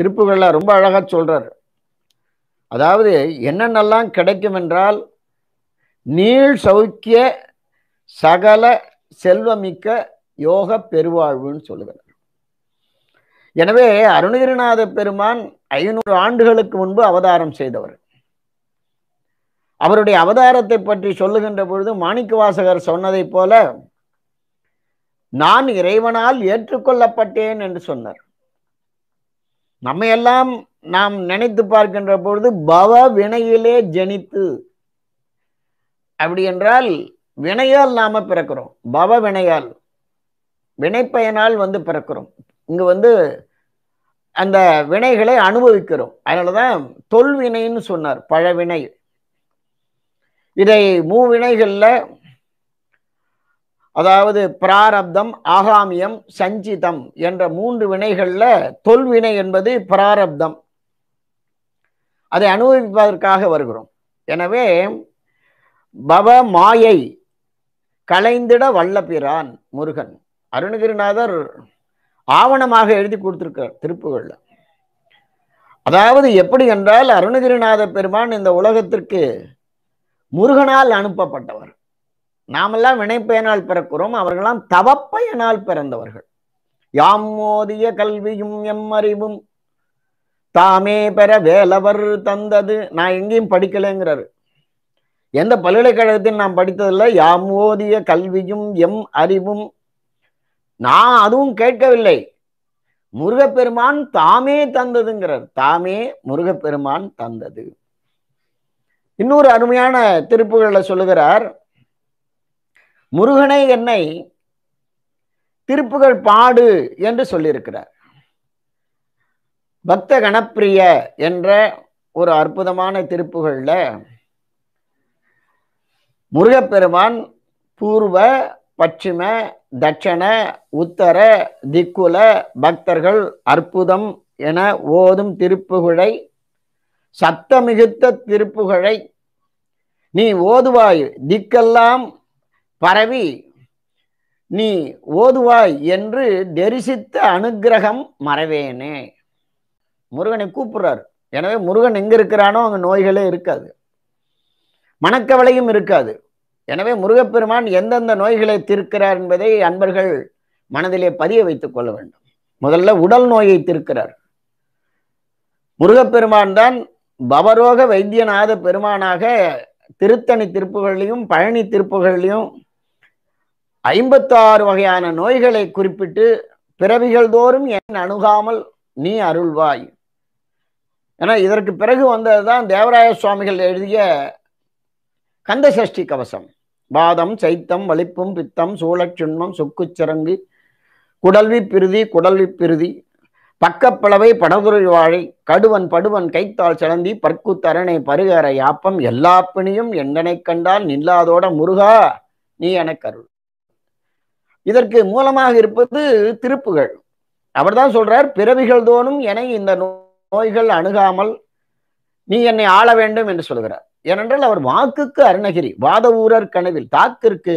திருப்புகளில் ரொம்ப அழகாக சொல்கிறார் அதாவது என்னென்னலாம் கிடைக்கும் என்றால் நீள் சௌக்கிய சகல செல்வமிக்க யோக பெருவாழ்வுன்னு சொல்லுகிறார் எனவே அருணகிரிநாத பெருமான் ஐநூறு ஆண்டுகளுக்கு முன்பு அவதாரம் செய்தவர் அவருடைய அவதாரத்தை பற்றி சொல்லுகின்ற பொழுது மாணிக்க வாசகர் சொன்னதைப் போல நான் இறைவனால் ஏற்றுக்கொள்ளப்பட்டேன் என்று சொன்னார் நம்மையெல்லாம் நாம் நினைத்து பார்க்கின்ற பொழுது பவ வினையிலே ஜனித்து அப்படி என்றால் வினையால் நாம பிறக்கிறோம் பவ வினையால் வினைப்பயனால் வந்து பிறக்கிறோம் இங்க வந்து அந்த வினைகளை அனுபவிக்கிறோம் அதனாலதான் தொல்வினைன்னு சொன்னார் பழவினை இதை மூவினைகளில் அதாவது பிராரப்தம் ஆகாமியம் சஞ்சிதம் என்ற மூன்று வினைகளில் தொல்வினை என்பது பிராரப்தம் அதை அனுபவிப்பதற்காக வருகிறோம் எனவே பவ மாயை கலைந்திட வல்லபிரான் முருகன் அருணகிரிநாதர் ஆவணமாக எழுதி கொடுத்துருக்கார் திருப்புகளில் அதாவது எப்படி என்றால் அருணகிரிநாத பெருமான் இந்த உலகத்திற்கு முருகனால் அனுப்பப்பட்டவர் நாமெல்லாம் வினைப்பயனால் பிறக்கிறோம் அவர்களாம் தவப்பயனால் பிறந்தவர்கள் யாம் மோதிய கல்வியும் எம் அறிவும் தாமே பெற வேலவர் தந்தது நான் எங்கேயும் படிக்கலைங்கிறாரு எந்த பல்கலைக்கழகத்தில் நான் படித்ததில்லை யாம் ஓதிய கல்வியும் எம் அறிவும் நான் அதுவும் கேட்கவில்லை முருகப்பெருமான் தாமே தந்ததுங்கிறார் தாமே முருகப்பெருமான் தந்தது இன்னொரு அருமையான திருப்புகளை சொல்லுகிறார் முருகனை என்னை திருப்புகள் பாடு என்று சொல்லியிருக்கிறார் பக்த கணப்பிரிய என்ற ஒரு அற்புதமான திருப்புகளில் முருகப்பெருமான் பூர்வ பச்சிம தட்சண உத்தர திக்குல பக்தர்கள் அற்புதம் என ஓதும் திருப்புகழை சத்தமிகுத்த திருப்புகழை நீ ஓதுவாய் திக்கெல்லாம் பரவி நீ ஓதுவாய் என்று தரிசித்த அனுகிரகம் மறவேனே முருகனை கூப்பிடுறாரு எனவே முருகன் எங்கே இருக்கிறானோ அங்கே நோய்களே இருக்காது மனக்கவலையும் இருக்காது எனவே முருகப்பெருமான் எந்தெந்த நோய்களை தீர்க்கிறார் என்பதை அன்பர்கள் மனதிலே பதிய வைத்துக் கொள்ள வேண்டும் முதல்ல உடல் நோயை தீர்க்கிறார் முருகப்பெருமான் தான் பவரோக வைத்தியநாத பெருமானாக திருத்தணி திருப்புகள்லையும் பழனி திருப்புகள்லையும் ஐம்பத்தாறு வகையான நோய்களை குறிப்பிட்டு பிறவிகள் தோறும் என் அணுகாமல் நீ அருள்வாய் ஏன்னா இதற்கு பிறகு வந்தது தான் தேவராய சுவாமிகள் எழுதிய கந்த சஷ்டி கவசம் வாதம் சைத்தம் வலிப்பும் பித்தம் சூழச்சுண்மம் சுக்குச்சிறங்கு குடல்வி பிரிதி குடல்வி பிரிதி பக்கப்பளவை படதுரை வாழை கடுவன் படுவன் கைத்தால் சிலந்தி பற்கு தரணை பருகர யாப்பம் எல்லா பிணியும் எந்தனை கண்டால் நில்லாதோட முருகா நீ எனக்கு அருள் இதற்கு மூலமாக இருப்பது திருப்புகள் அவர் தான் சொல்றார் பிறவிகள் தோறும் என இந்த நோய்கள் அணுகாமல் நீ என்னை ஆள வேண்டும் என்று சொல்கிறார் ஏனென்றால் அவர் வாக்குக்கு அருணகிரி வாத ஊரர் கனவில் தாக்கிற்கு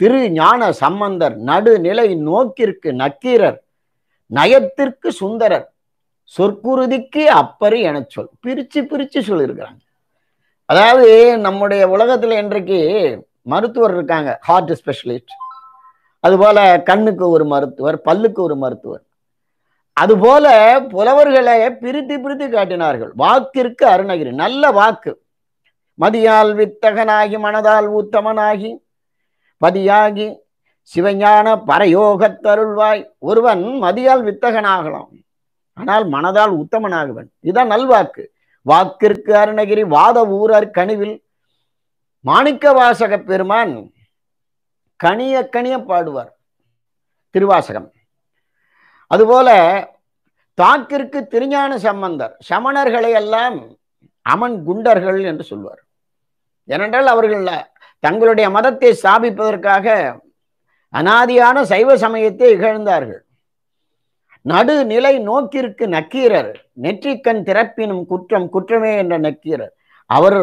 திரு ஞான சம்பந்தர் நடுநிலை நோக்கிற்கு நக்கீரர் நயத்திற்கு சுந்தரர் சொற்குருதிக்கு அப்பறி என சொல் பிரிச்சு பிரிச்சு சொல்லியிருக்கிறாங்க அதாவது நம்முடைய உலகத்துல இன்றைக்கு மருத்துவர் இருக்காங்க ஹார்ட் ஸ்பெஷலிஸ்ட் அதுபோல கண்ணுக்கு ஒரு மருத்துவர் பல்லுக்கு ஒரு மருத்துவர் அதுபோல புலவர்களை பிரித்து பிரித்து காட்டினார்கள் வாக்கிற்கு அருணகிரி நல்ல வாக்கு மதியால் வித்தகனாகி மனதால் ஊத்தமனாகி பதியாகி சிவஞான பரயோகத்தருள்வாய் ஒருவன் மதியால் வித்தகனாகலாம் ஆனால் மனதால் உத்தமனாகுவன் இதுதான் நல்வாக்கு வாக்கிற்கு அருணகிரி வாத ஊரர் கனிவில் மாணிக்க வாசக பெருமான் கனிய கனிய பாடுவார் திருவாசகம் அதுபோல தாக்கிற்கு திருஞான சம்பந்தர் சமணர்களை எல்லாம் அமன் குண்டர்கள் என்று சொல்வார் ஏனென்றால் அவர்கள் தங்களுடைய மதத்தை ஸ்தாபிப்பதற்காக அனாதியான சைவ சமயத்தை இகழ்ந்தார்கள் நடுநிலை நோக்கிற்கு நக்கீரர் நெற்றிக்கண் திறப்பினும் குற்றம் குற்றமே என்ற நக்கீரர் அவர்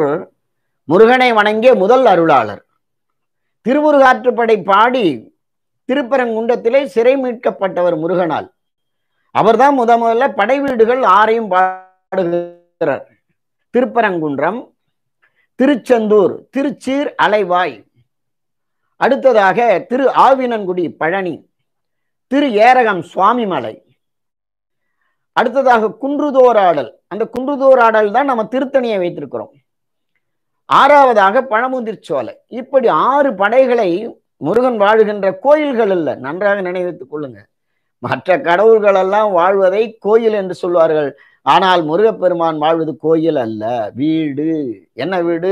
முருகனை வணங்கிய முதல் அருளாளர் திருமுருகாற்றுப்படை பாடி திருப்பரங்குன்றத்திலே சிறை மீட்கப்பட்டவர் முருகனால் அவர்தான் முத முதல்ல படை வீடுகள் ஆரையும் பாடுகிறார் திருப்பரங்குன்றம் திருச்செந்தூர் திருச்சீர் அலைவாய் அடுத்ததாக திரு ஆவினன்குடி பழனி திரு ஏரகம் சுவாமிமலை அடுத்ததாக குன்றுதோராடல் அந்த குன்றுதோராடல் தான் நம்ம திருத்தணியை வைத்திருக்கிறோம் ஆறாவதாக பழமுதிர் சோலை இப்படி ஆறு படைகளை முருகன் வாழ்கின்ற கோயில்கள் அல்ல நன்றாக நினைவித்துக் கொள்ளுங்க மற்ற கடவுள்கள் எல்லாம் வாழ்வதை கோயில் என்று சொல்வார்கள் ஆனால் முருகப்பெருமான் வாழ்வது கோயில் அல்ல வீடு என்ன வீடு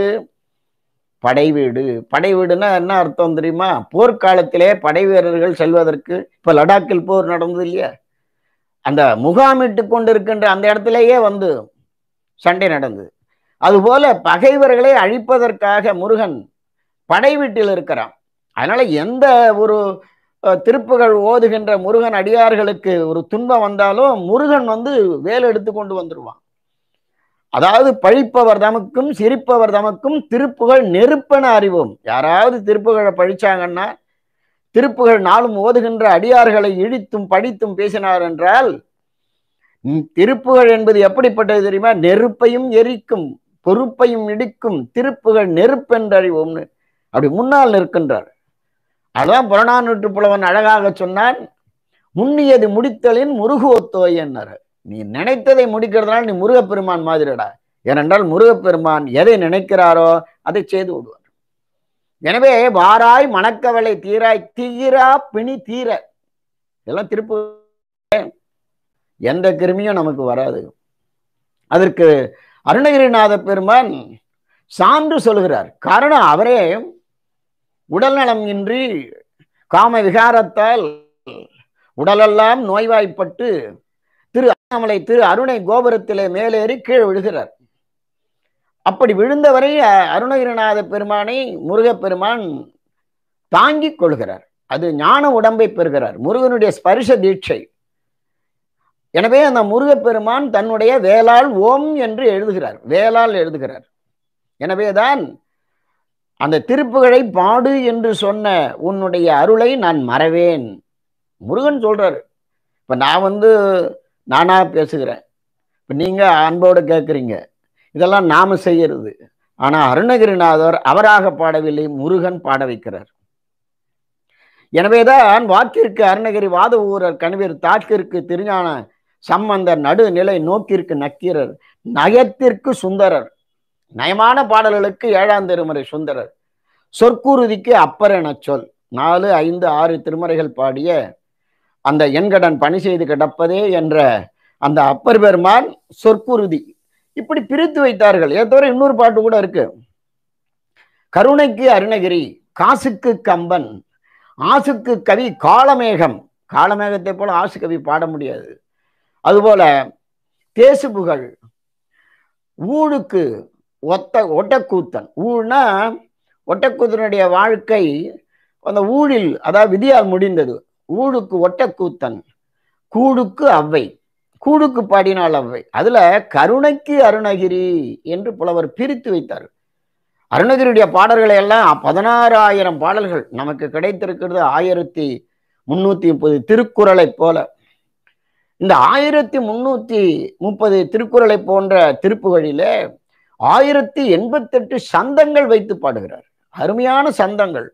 படை வீடு படை வீடுனா என்ன அர்த்தம் தெரியுமா போர்க்காலத்திலே படை வீரர்கள் செல்வதற்கு இப்ப லடாக்கில் போர் நடந்தது இல்லையா அந்த முகாமிட்டு கொண்டிருக்கின்ற அந்த இடத்துலயே வந்து சண்டை நடந்தது அதுபோல பகைவர்களை அழிப்பதற்காக முருகன் படை வீட்டில் இருக்கிறான் அதனால எந்த ஒரு திருப்புகள் ஓதுகின்ற முருகன் அடியார்களுக்கு ஒரு துன்பம் வந்தாலும் முருகன் வந்து வேலை எடுத்து கொண்டு வந்துடுவான் அதாவது பழிப்பவர் தமக்கும் சிரிப்பவர் தமக்கும் திருப்புகள் நெருப்பன அறிவோம் யாராவது திருப்புகளை பழிச்சாங்கன்னா திருப்புகள் நாளும் ஓதுகின்ற அடியார்களை இழித்தும் படித்தும் பேசினார் என்றால் திருப்புகள் என்பது எப்படிப்பட்டது தெரியுமா நெருப்பையும் எரிக்கும் பொறுப்பையும் இடிக்கும் திருப்புகள் நெருப்பென்றறிவோம்னு அப்படி முன்னால் நிற்கின்றார் அதான் புறநானூற்று புலவன் அழகாக சொன்னான் முன்னியது முடித்தலின் முருகுவத்தோய் என்னார் நீ நினைத்ததை முடிக்கிறதுனால நீ முருகப்பெருமான் மாதிரிடா ஏனென்றால் முருகப்பெருமான் எதை நினைக்கிறாரோ அதை செய்து விடுவார் எனவே வாராய் மணக்கவலை தீராய் தீரா பிணி தீர இதெல்லாம் திருப்பு எந்த கிருமியும் நமக்கு வராது அதற்கு அருணகிரிநாத பெருமான் சான்று சொல்கிறார் காரணம் அவரே உடல்நலம் இன்றி காம விகாரத்தால் உடலெல்லாம் நோய்வாய்ப்பட்டு திரு அண்ணாமலை திரு அருணை கோபுரத்திலே மேலேறி கீழ் விழுகிறார் அப்படி விழுந்தவரை அருணகிரிநாத பெருமானை முருகப்பெருமான் தாங்கிக் கொள்கிறார் அது ஞான உடம்பை பெறுகிறார் முருகனுடைய ஸ்பரிச தீட்சை எனவே அந்த முருகப்பெருமான் தன்னுடைய வேளாள் ஓம் என்று எழுதுகிறார் வேளாள் எழுதுகிறார் எனவேதான் அந்த திருப்புகழை பாடு என்று சொன்ன உன்னுடைய அருளை நான் மறவேன் முருகன் சொல்றாரு இப்போ நான் வந்து நானா பேசுகிறேன் இப்போ நீங்கள் அன்போடு கேட்குறீங்க இதெல்லாம் நாம செய்யறது ஆனால் அருணகிரிநாதர் அவராக பாடவில்லை முருகன் பாட வைக்கிறார் எனவேதான் வாக்கிற்கு அருணகிரி வாத ஊரர் கணவர் தாக்கிற்கு திருஞான சம்பந்தர் நடுநிலை நோக்கிற்கு நக்கீரர் நயத்திற்கு சுந்தரர் நயமான பாடல்களுக்கு ஏழாம் திருமுறை சுந்தரர் சொற்குருதிக்கு அப்பரென சொல் நாலு ஐந்து ஆறு திருமுறைகள் பாடிய அந்த எண்கடன் பணி செய்து கிடப்பதே என்ற அந்த அப்பர் பெருமான் சொற்குருதி இப்படி பிரித்து வைத்தார்கள் ஏ தவிர இன்னொரு பாட்டு கூட இருக்கு கருணைக்கு அருணகிரி காசுக்கு கம்பன் ஆசுக்கு கவி காலமேகம் காலமேகத்தை போல ஆசு கவி பாட முடியாது அதுபோல பேசு புகழ் ஊழுக்கு ஒத்த ஒட்டக்கூத்தன் ஊழ்னா ஒட்டக்கூத்தனுடைய வாழ்க்கை அந்த ஊழில் அதாவது விதியால் முடிந்தது ஊழுக்கு ஒட்டக்கூத்தன் கூடுக்கு அவ்வை கூடுக்கு பாடினால் அவ்வை அதுல கருணைக்கு அருணகிரி என்று புலவர் பிரித்து வைத்தார் அருணகிரியுடைய பாடல்களை எல்லாம் பதினாறாயிரம் பாடல்கள் நமக்கு கிடைத்திருக்கிறது ஆயிரத்தி முன்னூத்தி முப்பது திருக்குறளை போல இந்த ஆயிரத்தி முன்னூத்தி முப்பது திருக்குறளை போன்ற திருப்புகளில ஆயிரத்தி எண்பத்தெட்டு சந்தங்கள் வைத்து பாடுகிறார் அருமையான சந்தங்கள்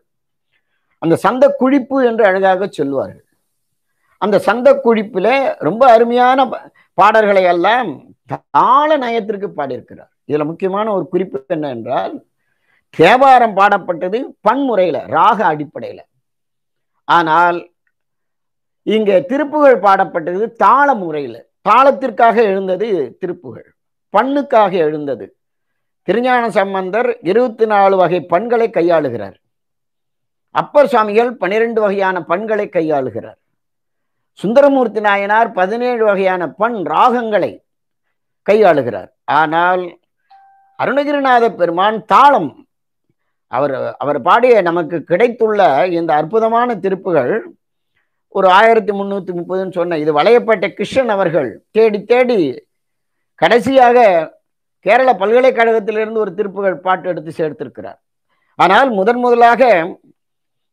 அந்த சந்த குழிப்பு என்று அழகாக சொல்வார்கள் அந்த சந்த குழிப்புல ரொம்ப அருமையான பாடல்களை எல்லாம் தாள நயத்திற்கு பாடியிருக்கிறார் இதுல முக்கியமான ஒரு குறிப்பு என்ன என்றால் தேவாரம் பாடப்பட்டது பன்முறையில ராக அடிப்படையில ஆனால் இங்கே திருப்புகழ் பாடப்பட்டது தாள முறையில் தாளத்திற்காக எழுந்தது திருப்புகழ் பண்ணுக்காக எழுந்தது திருஞான சம்பந்தர் இருபத்தி நாலு வகை பண்களை கையாளுகிறார் அப்பர் சுவாமிகள் பன்னிரெண்டு வகையான பண்களை கையாளுகிறார் சுந்தரமூர்த்தி நாயனார் பதினேழு வகையான பண் ராகங்களை கையாளுகிறார் ஆனால் அருணகிரிநாத பெருமான் தாளம் அவர் அவர் பாடிய நமக்கு கிடைத்துள்ள இந்த அற்புதமான திருப்புகள் ஒரு ஆயிரத்தி முந்நூற்றி முப்பதுன்னு சொன்ன இது வளையப்பட்ட கிருஷ்ணன் அவர்கள் தேடி தேடி கடைசியாக கேரள பல்கலைக்கழகத்திலிருந்து ஒரு திருப்புகழ் பாட்டு எடுத்து சேர்த்திருக்கிறார் ஆனால் முதன் முதலாக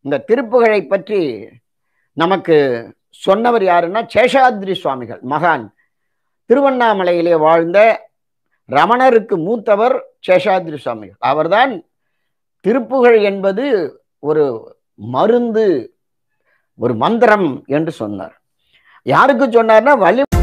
இந்த திருப்புகழை பற்றி நமக்கு சொன்னவர் யாருன்னா சேஷாத்ரி சுவாமிகள் மகான் திருவண்ணாமலையிலே வாழ்ந்த ரமணருக்கு மூத்தவர் சேஷாத்ரி சுவாமிகள் அவர்தான் திருப்புகழ் என்பது ஒரு மருந்து ஒரு மந்திரம் என்று சொன்னார் யாருக்கு சொன்னார்னா வலி